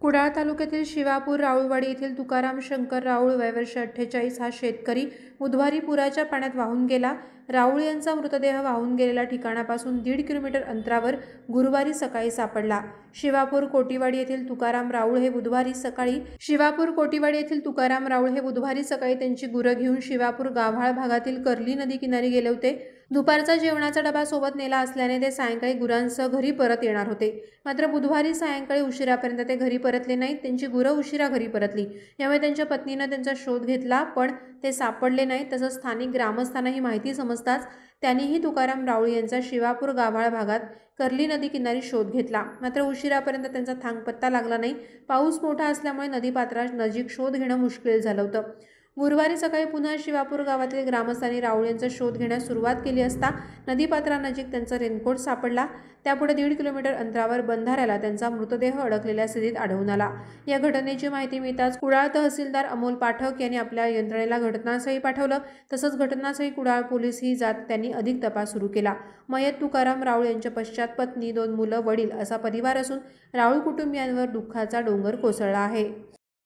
कुडाळ तालुक्यातील शिवापूर राऊळवाडी येथील तुकाराम शंकर राऊळ वयवर्ष अठ्ठेचाळीस हा शेतकरी बुधवारी पुराच्या पाण्यात वाहून गेला राऊळ यांचा मृतदेह वाहून गेलेल्या ठिकाणापासून दीड किलोमीटर अंतरावर गुरुवारी सकाळी सापडला शिवापूर कोटीवाडी येथील तुकाराम राऊळ हे बुधवारी सकाळी शिवापूर कोटीवाडी येथील तुकाराम राऊळ हे बुधवारी सकाळी त्यांची गुरं घेऊन शिवापूर गाव्हाळ भागातील कर्ली नदी किनारी गेले होते दुपारचा जेवणाचा डबा सोबत नेला असल्याने ते सायंकाळी गुरांसह घरी परत येणार होते मात्र बुधवारी सायंकाळी उशिरापर्यंत ते घरी परतले नाहीत त्यांची गुरं उशिरा घरी परतली यामुळे त्यांच्या पत्नीनं त्यांचा शोध घेतला पण ते सापडले नाहीत तसंच स्थानिक ग्रामस्थांना ही माहिती समजताच त्यांनीही तुकाराम रावळी यांचा शिवापूर गाभाळ भागात कर्ली नदी किनारी शोध घेतला मात्र उशिरापर्यंत त्यांचा थांगपत्ता लागला नाही पाऊस मोठा असल्यामुळे नदीपात्रात नजीक शोध घेणं मुश्किल झालं होतं गुरुवारी सकाळी पुन्हा शिवापूर गावातील ग्रामस्थांनी राऊळ यांचा शोध घेण्यास सुरुवात केली असता नदीपात्रानजीक त्यांचा रेनकोट सापडला त्यापुढे दीड किलोमीटर अंतरावर बंधाऱ्याला त्यांचा मृतदेह अडकलेल्या स्थितीत आढळून आला या घटनेची माहिती मिळताच कुडाळ तहसीलदार अमोल पाठक यांनी आपल्या यंत्रणेला घटनास्थळी पाठवलं तसंच घटनास्थळी कुडाळ पोलीस ही जात त्यांनी अधिक तपास सुरू केला मयत तुकाराम राऊळ यांच्या पश्चात पत्नी दोन मुलं वडील असा परिवार असून राऊळ कुटुंबियांवर दुःखाचा डोंगर कोसळला आहे